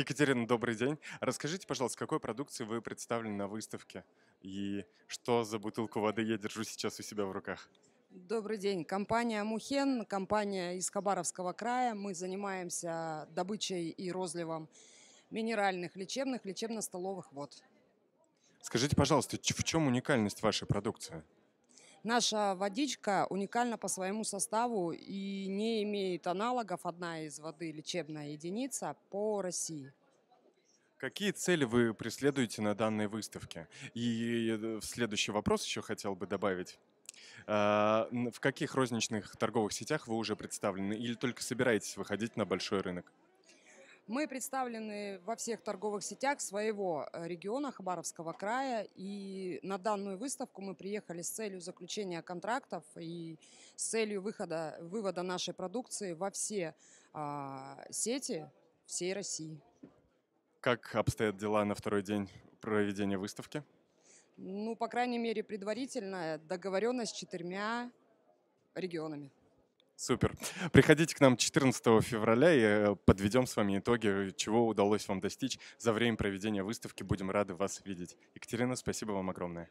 Екатерина, добрый день. Расскажите, пожалуйста, какой продукции вы представлены на выставке и что за бутылку воды я держу сейчас у себя в руках? Добрый день. Компания «Мухен», компания из Хабаровского края. Мы занимаемся добычей и розливом минеральных, лечебных, лечебно-столовых вод. Скажите, пожалуйста, в чем уникальность вашей продукции? Наша водичка уникальна по своему составу и не имеет аналогов одна из воды лечебная единица по России. Какие цели вы преследуете на данной выставке? И э, в следующий вопрос еще хотел бы добавить. А, в каких розничных торговых сетях вы уже представлены или только собираетесь выходить на большой рынок? Мы представлены во всех торговых сетях своего э, региона Хабаровского края, и на данную выставку мы приехали с целью заключения контрактов и с целью выхода, вывода нашей продукции во все а, сети всей России. Как обстоят дела на второй день проведения выставки? Ну, по крайней мере, предварительная договоренность с четырьмя регионами. Супер. Приходите к нам 14 февраля и э, подведем с вами итоги, чего удалось вам достичь за время проведения выставки. Будем рады вас видеть. Екатерина, спасибо вам огромное.